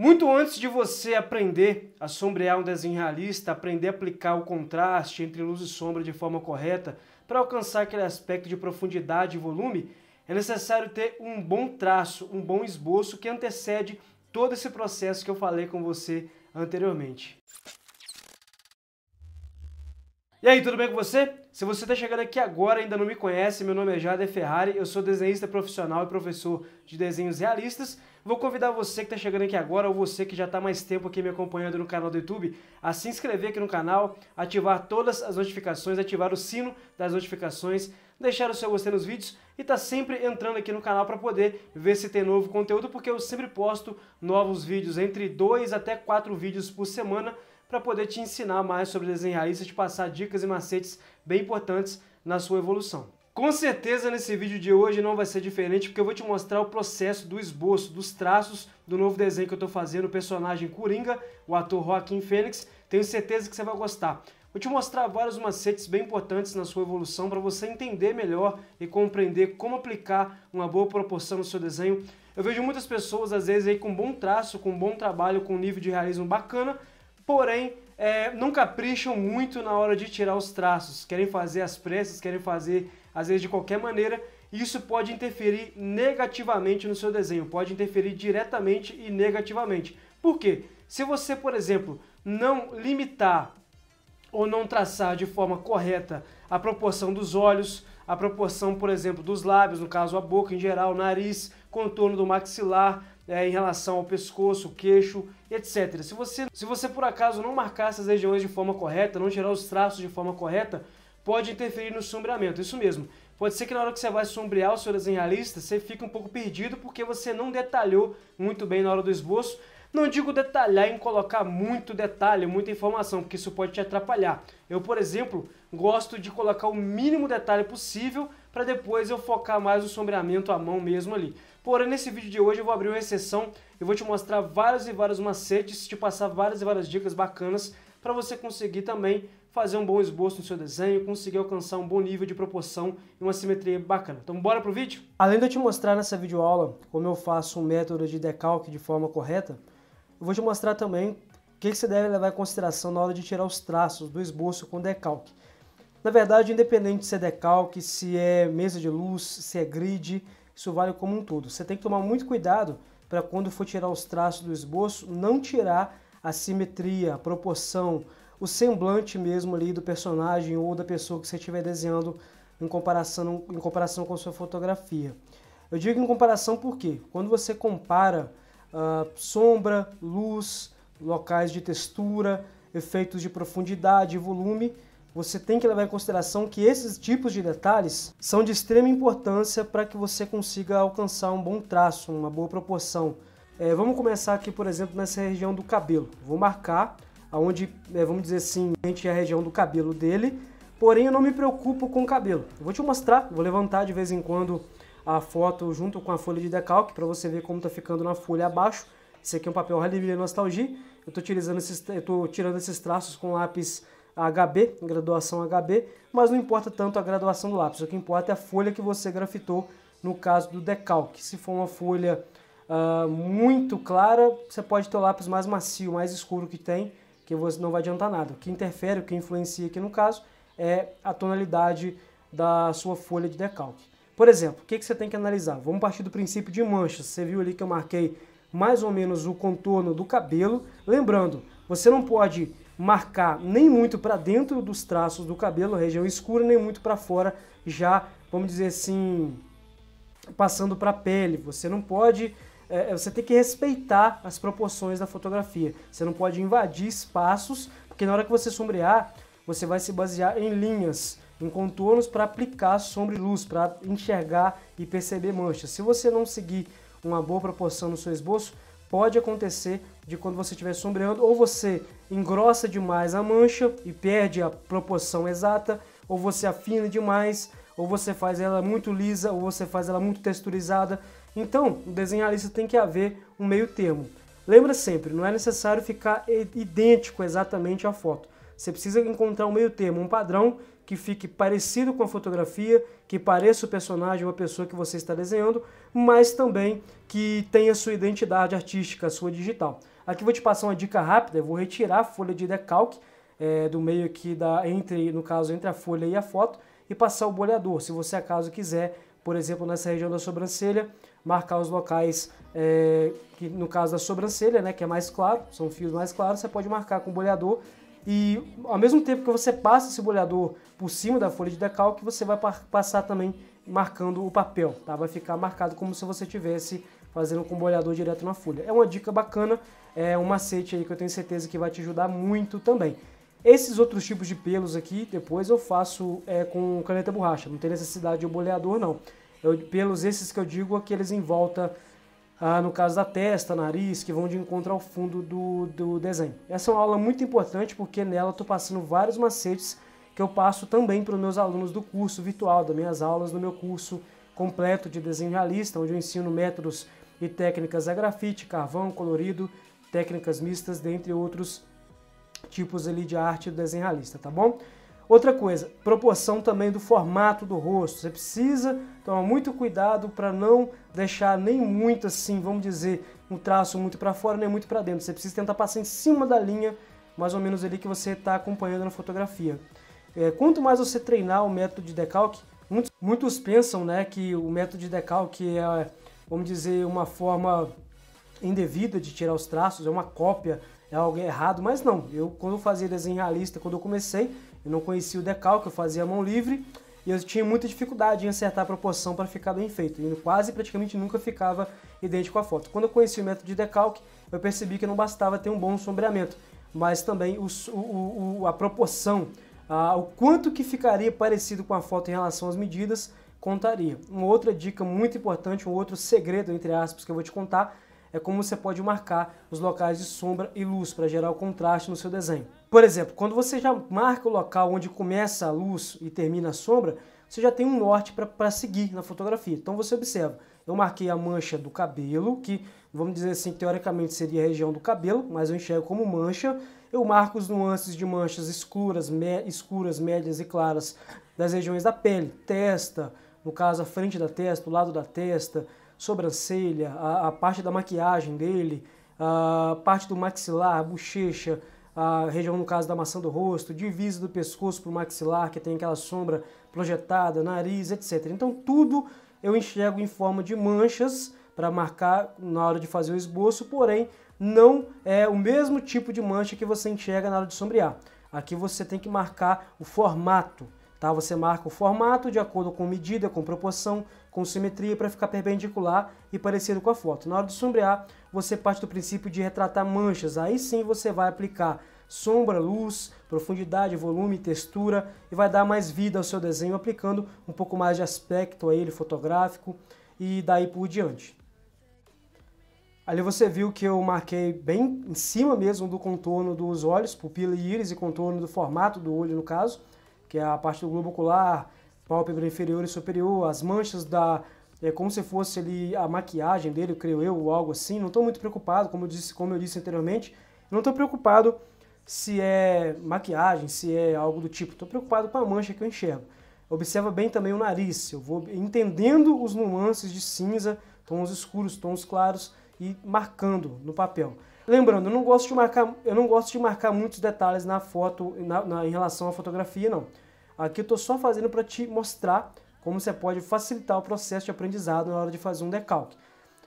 Muito antes de você aprender a sombrear um desenho realista, aprender a aplicar o contraste entre luz e sombra de forma correta para alcançar aquele aspecto de profundidade e volume, é necessário ter um bom traço, um bom esboço que antecede todo esse processo que eu falei com você anteriormente. E aí, tudo bem com você? Se você está chegando aqui agora e ainda não me conhece, meu nome é Jader Ferrari, eu sou desenhista profissional e professor de desenhos realistas. Vou convidar você que está chegando aqui agora ou você que já está mais tempo aqui me acompanhando no canal do YouTube a se inscrever aqui no canal, ativar todas as notificações, ativar o sino das notificações deixar o seu gostei nos vídeos e tá sempre entrando aqui no canal para poder ver se tem novo conteúdo, porque eu sempre posto novos vídeos, entre dois até quatro vídeos por semana, para poder te ensinar mais sobre desenhar isso e te passar dicas e macetes bem importantes na sua evolução. Com certeza nesse vídeo de hoje não vai ser diferente, porque eu vou te mostrar o processo do esboço, dos traços do novo desenho que eu estou fazendo, o personagem Coringa, o ator Joaquim Fênix. Tenho certeza que você vai gostar. Vou te mostrar vários macetes bem importantes na sua evolução para você entender melhor e compreender como aplicar uma boa proporção no seu desenho. Eu vejo muitas pessoas, às vezes, aí com bom traço, com bom trabalho, com nível de realismo bacana, porém é, não capricham muito na hora de tirar os traços, querem fazer as pressas, querem fazer às vezes de qualquer maneira, e isso pode interferir negativamente no seu desenho, pode interferir diretamente e negativamente. Por quê? Se você, por exemplo, não limitar ou não traçar de forma correta a proporção dos olhos, a proporção, por exemplo, dos lábios, no caso a boca em geral, nariz, contorno do maxilar, é, em relação ao pescoço, queixo, etc. Se você, se você por acaso não marcar essas regiões de forma correta, não gerar os traços de forma correta, pode interferir no sombreamento, isso mesmo. Pode ser que na hora que você vai sombrear o seu desenho realista, você fique um pouco perdido porque você não detalhou muito bem na hora do esboço, não digo detalhar em colocar muito detalhe, muita informação, porque isso pode te atrapalhar. Eu, por exemplo, gosto de colocar o mínimo detalhe possível para depois eu focar mais o sombreamento à mão mesmo ali. Porém, nesse vídeo de hoje eu vou abrir uma exceção e vou te mostrar vários e vários macetes, te passar várias e várias dicas bacanas para você conseguir também fazer um bom esboço no seu desenho, conseguir alcançar um bom nível de proporção e uma simetria bacana. Então bora pro vídeo? Além de eu te mostrar nessa videoaula como eu faço um método de decalque de forma correta, eu vou te mostrar também o que você deve levar em consideração na hora de tirar os traços do esboço com decalque. Na verdade, independente se é decalque, se é mesa de luz, se é grid, isso vale como um todo. Você tem que tomar muito cuidado para quando for tirar os traços do esboço, não tirar a simetria, a proporção, o semblante mesmo ali do personagem ou da pessoa que você estiver desenhando em comparação, em comparação com sua fotografia. Eu digo em comparação porque quando você compara uh, sombra, luz, locais de textura, efeitos de profundidade e volume, você tem que levar em consideração que esses tipos de detalhes são de extrema importância para que você consiga alcançar um bom traço, uma boa proporção. É, vamos começar aqui, por exemplo, nessa região do cabelo. Vou marcar aonde, é, vamos dizer assim, a é a região do cabelo dele, porém eu não me preocupo com o cabelo. Eu vou te mostrar, vou levantar de vez em quando a foto junto com a folha de decalque para você ver como está ficando na folha abaixo. Esse aqui é um papel Halivilha Nostalgia. Eu estou utilizando esses, eu tirando esses traços com lápis HB, graduação HB, mas não importa tanto a graduação do lápis. O que importa é a folha que você grafitou no caso do decalque. Se for uma folha uh, muito clara, você pode ter o lápis mais macio, mais escuro que tem, que você não vai adiantar nada. O que interfere, o que influencia aqui no caso, é a tonalidade da sua folha de decalque. Por exemplo, o que, que você tem que analisar? Vamos partir do princípio de manchas. Você viu ali que eu marquei mais ou menos o contorno do cabelo. Lembrando, você não pode marcar nem muito para dentro dos traços do cabelo, região escura, nem muito para fora, já, vamos dizer assim, passando para a pele. Você não pode, é, você tem que respeitar as proporções da fotografia. Você não pode invadir espaços, porque na hora que você sombrear, você vai se basear em linhas em contornos para aplicar sombra e luz, para enxergar e perceber manchas. Se você não seguir uma boa proporção no seu esboço, pode acontecer de quando você estiver sombreando, ou você engrossa demais a mancha e perde a proporção exata, ou você afina demais, ou você faz ela muito lisa, ou você faz ela muito texturizada. Então, o desenharista tem que haver um meio termo. Lembra sempre, não é necessário ficar idêntico exatamente à foto. Você precisa encontrar um meio termo, um padrão que fique parecido com a fotografia, que pareça o personagem ou a pessoa que você está desenhando, mas também que tenha sua identidade artística, sua digital. Aqui vou te passar uma dica rápida, eu vou retirar a folha de decalque é, do meio aqui, da, entre, no caso, entre a folha e a foto, e passar o boleador, se você acaso quiser, por exemplo, nessa região da sobrancelha, marcar os locais, é, que no caso da sobrancelha, né, que é mais claro, são fios mais claros, você pode marcar com o boleador e ao mesmo tempo que você passa esse boleador por cima da folha de decalque, você vai passar também marcando o papel, tá? Vai ficar marcado como se você tivesse fazendo com o boleador direto na folha. É uma dica bacana, é um macete aí que eu tenho certeza que vai te ajudar muito também. Esses outros tipos de pelos aqui, depois eu faço é, com caneta borracha, não tem necessidade de um boleador não. Eu, pelos esses que eu digo, aqueles em volta ah, no caso da testa, nariz, que vão de encontro ao fundo do, do desenho. Essa é uma aula muito importante porque nela estou passando vários macetes que eu passo também para os meus alunos do curso virtual, das minhas aulas do meu curso completo de desenho realista, onde eu ensino métodos e técnicas a grafite, carvão, colorido, técnicas mistas, dentre outros tipos ali de arte do desenho realista, tá bom? Outra coisa, proporção também do formato do rosto. Você precisa tomar muito cuidado para não deixar nem muito assim, vamos dizer, um traço muito para fora nem muito para dentro. Você precisa tentar passar em cima da linha, mais ou menos ali que você está acompanhando na fotografia. É, quanto mais você treinar o método de decalque, muitos, muitos pensam né, que o método de decalque é, vamos dizer, uma forma indevida de tirar os traços, é uma cópia, é algo errado, mas não. Eu, quando eu fazia desenho realista, quando eu comecei, eu não conhecia o decalque, eu fazia a mão livre e eu tinha muita dificuldade em acertar a proporção para ficar bem feito. E quase praticamente nunca ficava idêntico à foto. Quando eu conheci o método de decalque, eu percebi que não bastava ter um bom sombreamento, mas também o, o, o, a proporção, a, o quanto que ficaria parecido com a foto em relação às medidas, contaria. Uma outra dica muito importante, um outro segredo, entre aspas, que eu vou te contar é como você pode marcar os locais de sombra e luz para gerar o contraste no seu desenho. Por exemplo, quando você já marca o local onde começa a luz e termina a sombra, você já tem um norte para seguir na fotografia. Então você observa, eu marquei a mancha do cabelo, que vamos dizer assim, teoricamente seria a região do cabelo, mas eu enxergo como mancha. Eu marco os nuances de manchas escuras, me, escuras, médias e claras das regiões da pele, testa, no caso a frente da testa, o lado da testa, sobrancelha, a, a parte da maquiagem dele, a parte do maxilar, a bochecha, a região, no caso, da maçã do rosto, divisa do pescoço para o maxilar, que tem aquela sombra projetada, nariz, etc. Então, tudo eu enxergo em forma de manchas para marcar na hora de fazer o esboço, porém, não é o mesmo tipo de mancha que você enxerga na hora de sombrear. Aqui você tem que marcar o formato, Tá? Você marca o formato de acordo com medida, com proporção, com simetria para ficar perpendicular e parecido com a foto. Na hora de sombrear, você parte do princípio de retratar manchas. Aí sim você vai aplicar sombra, luz, profundidade, volume, textura e vai dar mais vida ao seu desenho aplicando um pouco mais de aspecto a ele fotográfico e daí por diante. Ali você viu que eu marquei bem em cima mesmo do contorno dos olhos, pupila e íris e contorno do formato do olho no caso que é a parte do globo ocular, pálpebra inferior e superior, as manchas da. É, como se fosse ali a maquiagem dele, creio eu, ou algo assim. Não estou muito preocupado, como eu disse, como eu disse anteriormente, não estou preocupado se é maquiagem, se é algo do tipo. Estou preocupado com a mancha que eu enxergo. Observa bem também o nariz. Eu vou entendendo os nuances de cinza, tons escuros, tons claros e marcando no papel. Lembrando, eu não gosto de marcar, eu não gosto de marcar muitos detalhes na foto, na, na, em relação à fotografia, não. Aqui eu estou só fazendo para te mostrar como você pode facilitar o processo de aprendizado na hora de fazer um decalque.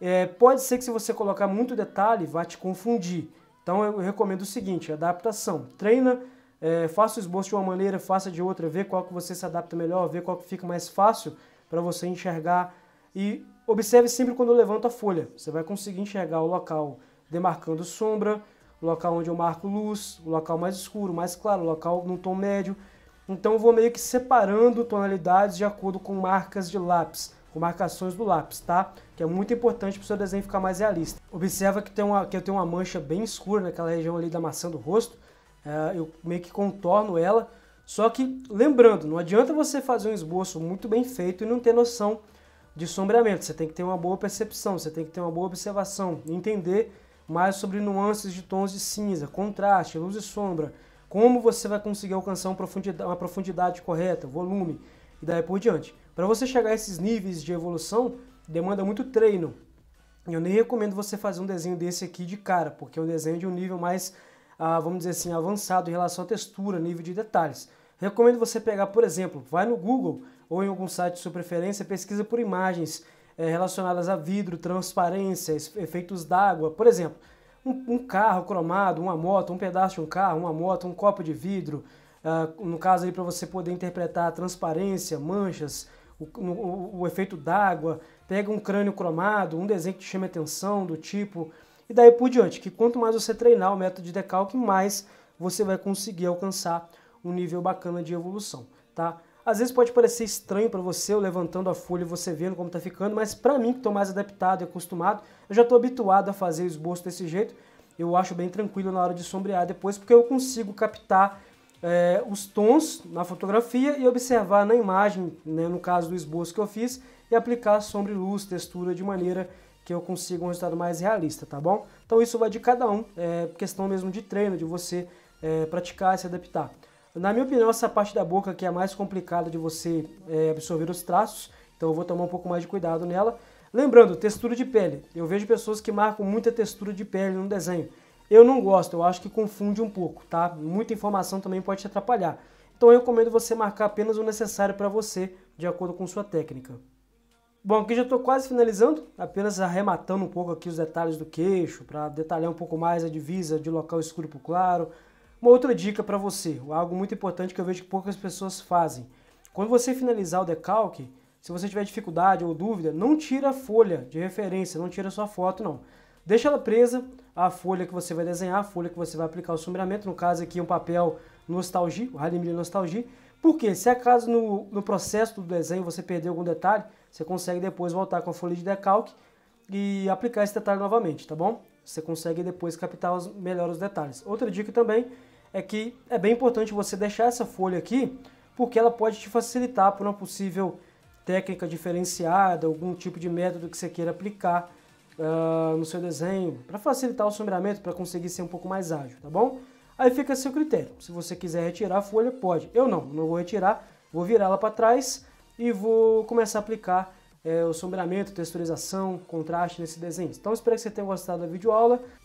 É, pode ser que se você colocar muito detalhe, vá te confundir. Então eu recomendo o seguinte, adaptação. Treina, é, faça o esboço de uma maneira, faça de outra, vê qual que você se adapta melhor, vê qual que fica mais fácil para você enxergar. E observe sempre quando levanta a folha. Você vai conseguir enxergar o local demarcando sombra, local onde eu marco luz, local mais escuro, mais claro, local num tom médio. Então eu vou meio que separando tonalidades de acordo com marcas de lápis, com marcações do lápis, tá? Que é muito importante para o seu desenho ficar mais realista. Observa que, tem uma, que eu tenho uma mancha bem escura naquela região ali da maçã do rosto, é, eu meio que contorno ela, só que lembrando, não adianta você fazer um esboço muito bem feito e não ter noção de sombreamento. Você tem que ter uma boa percepção, você tem que ter uma boa observação, entender mais sobre nuances de tons de cinza, contraste, luz e sombra, como você vai conseguir alcançar uma profundidade, uma profundidade correta, volume e daí por diante. Para você chegar a esses níveis de evolução, demanda muito treino. Eu nem recomendo você fazer um desenho desse aqui de cara, porque é um desenho de um nível mais, ah, vamos dizer assim, avançado em relação à textura, nível de detalhes. Recomendo você pegar, por exemplo, vai no Google ou em algum site de sua preferência, pesquisa por imagens é, relacionadas a vidro, transparência, efeitos d'água. Por exemplo, um, um, carro cromado, uma moto, um pedaço de um carro, uma moto, um copo de vidro. Uh, no caso aí para você poder interpretar a transparência, manchas, o, o, o efeito d'água, pega um crânio cromado, um desenho que te chame atenção do tipo e daí por diante, que quanto mais você treinar o método de decalque, mais você vai conseguir alcançar um nível bacana de evolução, tá? Às vezes pode parecer estranho para você, eu levantando a folha e você vendo como está ficando, mas para mim, que estou mais adaptado e acostumado, eu já estou habituado a fazer o esboço desse jeito, eu acho bem tranquilo na hora de sombrear depois, porque eu consigo captar é, os tons na fotografia e observar na imagem, né, no caso do esboço que eu fiz, e aplicar sombra e luz, textura de maneira que eu consiga um resultado mais realista, tá bom? Então isso vai de cada um, é questão mesmo de treino, de você é, praticar e se adaptar. Na minha opinião, essa parte da boca que é a mais complicada de você é, absorver os traços, então eu vou tomar um pouco mais de cuidado nela. Lembrando, textura de pele. Eu vejo pessoas que marcam muita textura de pele no desenho. Eu não gosto, eu acho que confunde um pouco, tá? Muita informação também pode te atrapalhar. Então eu recomendo você marcar apenas o necessário para você, de acordo com sua técnica. Bom, aqui já estou quase finalizando, apenas arrematando um pouco aqui os detalhes do queixo, para detalhar um pouco mais a divisa de local escuro para claro, uma outra dica para você, algo muito importante que eu vejo que poucas pessoas fazem. Quando você finalizar o decalque, se você tiver dificuldade ou dúvida, não tira a folha de referência, não tira a sua foto não. Deixa ela presa a folha que você vai desenhar, a folha que você vai aplicar o sombreamento, no caso aqui um papel nostalgia, o Halimilha nostalgia, porque se acaso no, no processo do desenho você perder algum detalhe, você consegue depois voltar com a folha de decalque e aplicar esse detalhe novamente, tá bom? Você consegue depois captar os, melhores detalhes. Outra dica também é que é bem importante você deixar essa folha aqui, porque ela pode te facilitar para uma possível técnica diferenciada, algum tipo de método que você queira aplicar uh, no seu desenho, para facilitar o sombreamento, para conseguir ser um pouco mais ágil, tá bom? Aí fica a seu critério. Se você quiser retirar a folha, pode. Eu não, não vou retirar, vou virar ela para trás e vou começar a aplicar é, o sombreamento, texturização, contraste nesse desenho. Então espero que você tenha gostado da videoaula.